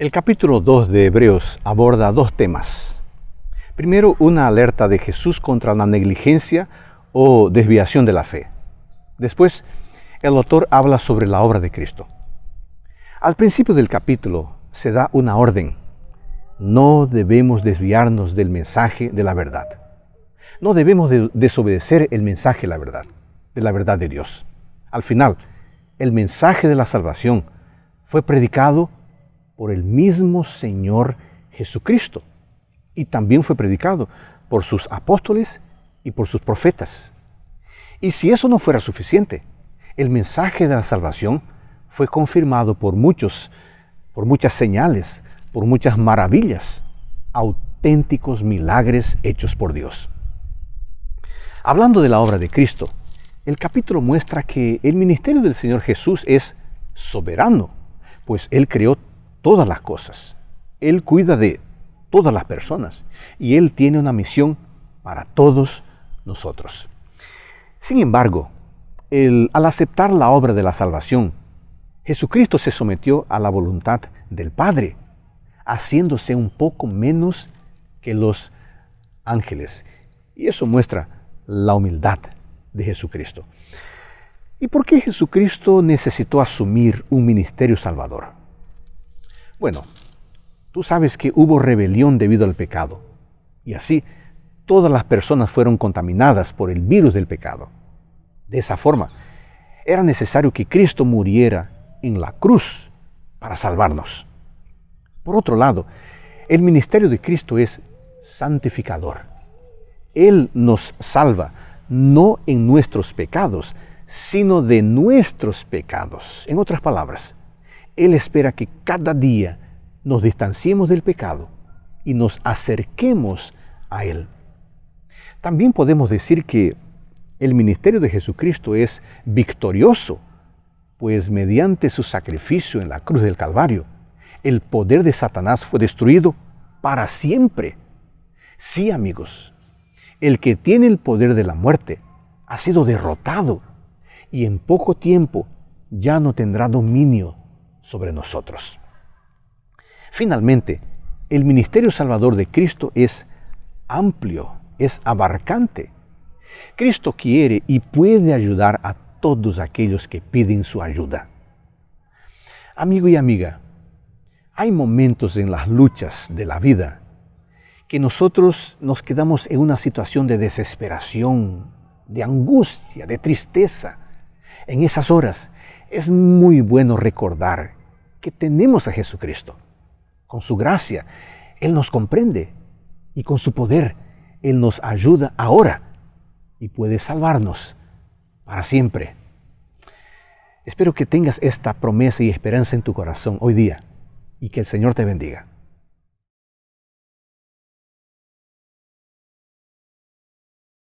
El capítulo 2 de Hebreos aborda dos temas. Primero, una alerta de Jesús contra la negligencia o desviación de la fe. Después, el autor habla sobre la obra de Cristo. Al principio del capítulo se da una orden. No debemos desviarnos del mensaje de la verdad. No debemos desobedecer el mensaje de la verdad, de la verdad de Dios. Al final, el mensaje de la salvación fue predicado por el mismo Señor Jesucristo y también fue predicado por sus apóstoles y por sus profetas. Y si eso no fuera suficiente, el mensaje de la salvación fue confirmado por muchos, por muchas señales, por muchas maravillas, auténticos milagres hechos por Dios. Hablando de la obra de Cristo, el capítulo muestra que el ministerio del Señor Jesús es soberano, pues Él creó todas las cosas. Él cuida de todas las personas y Él tiene una misión para todos nosotros. Sin embargo, al aceptar la obra de la salvación, Jesucristo se sometió a la voluntad del Padre, haciéndose un poco menos que los ángeles. Y eso muestra la humildad de Jesucristo. ¿Y por qué Jesucristo necesitó asumir un ministerio salvador? Bueno, tú sabes que hubo rebelión debido al pecado. Y así todas las personas fueron contaminadas por el virus del pecado. De esa forma, era necesario que Cristo muriera en la cruz para salvarnos. Por otro lado, el ministerio de Cristo es santificador. Él nos salva no en nuestros pecados, sino de nuestros pecados. En otras palabras, él espera que cada día nos distanciemos del pecado y nos acerquemos a Él. También podemos decir que el ministerio de Jesucristo es victorioso, pues mediante su sacrificio en la cruz del Calvario, el poder de Satanás fue destruido para siempre. Sí, amigos, el que tiene el poder de la muerte ha sido derrotado y en poco tiempo ya no tendrá dominio sobre nosotros. Finalmente, el ministerio salvador de Cristo es amplio, es abarcante. Cristo quiere y puede ayudar a todos aquellos que piden su ayuda. Amigo y amiga, hay momentos en las luchas de la vida que nosotros nos quedamos en una situación de desesperación, de angustia, de tristeza. En esas horas es muy bueno recordar que tenemos a Jesucristo. Con su gracia, Él nos comprende y con su poder, Él nos ayuda ahora y puede salvarnos para siempre. Espero que tengas esta promesa y esperanza en tu corazón hoy día y que el Señor te bendiga.